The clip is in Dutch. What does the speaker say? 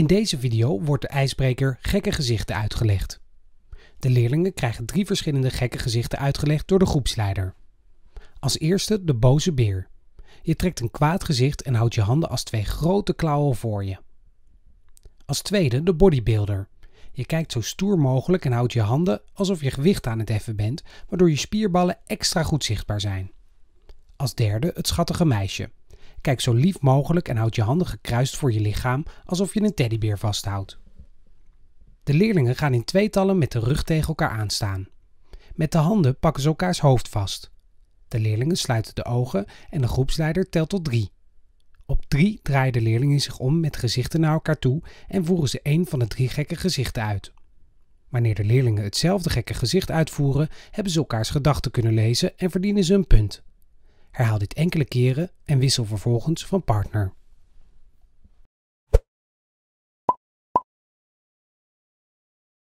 In deze video wordt de ijsbreker gekke gezichten uitgelegd. De leerlingen krijgen drie verschillende gekke gezichten uitgelegd door de groepsleider. Als eerste de boze beer. Je trekt een kwaad gezicht en houdt je handen als twee grote klauwen voor je. Als tweede de bodybuilder. Je kijkt zo stoer mogelijk en houdt je handen alsof je gewicht aan het heffen bent, waardoor je spierballen extra goed zichtbaar zijn. Als derde het schattige meisje. Kijk zo lief mogelijk en houd je handen gekruist voor je lichaam alsof je een teddybeer vasthoudt. De leerlingen gaan in tweetallen met de rug tegen elkaar aanstaan. Met de handen pakken ze elkaars hoofd vast. De leerlingen sluiten de ogen en de groepsleider telt tot drie. Op drie draaien de leerlingen zich om met gezichten naar elkaar toe en voeren ze één van de drie gekke gezichten uit. Wanneer de leerlingen hetzelfde gekke gezicht uitvoeren, hebben ze elkaars gedachten kunnen lezen en verdienen ze een punt. Herhaal dit enkele keren en wissel vervolgens van partner.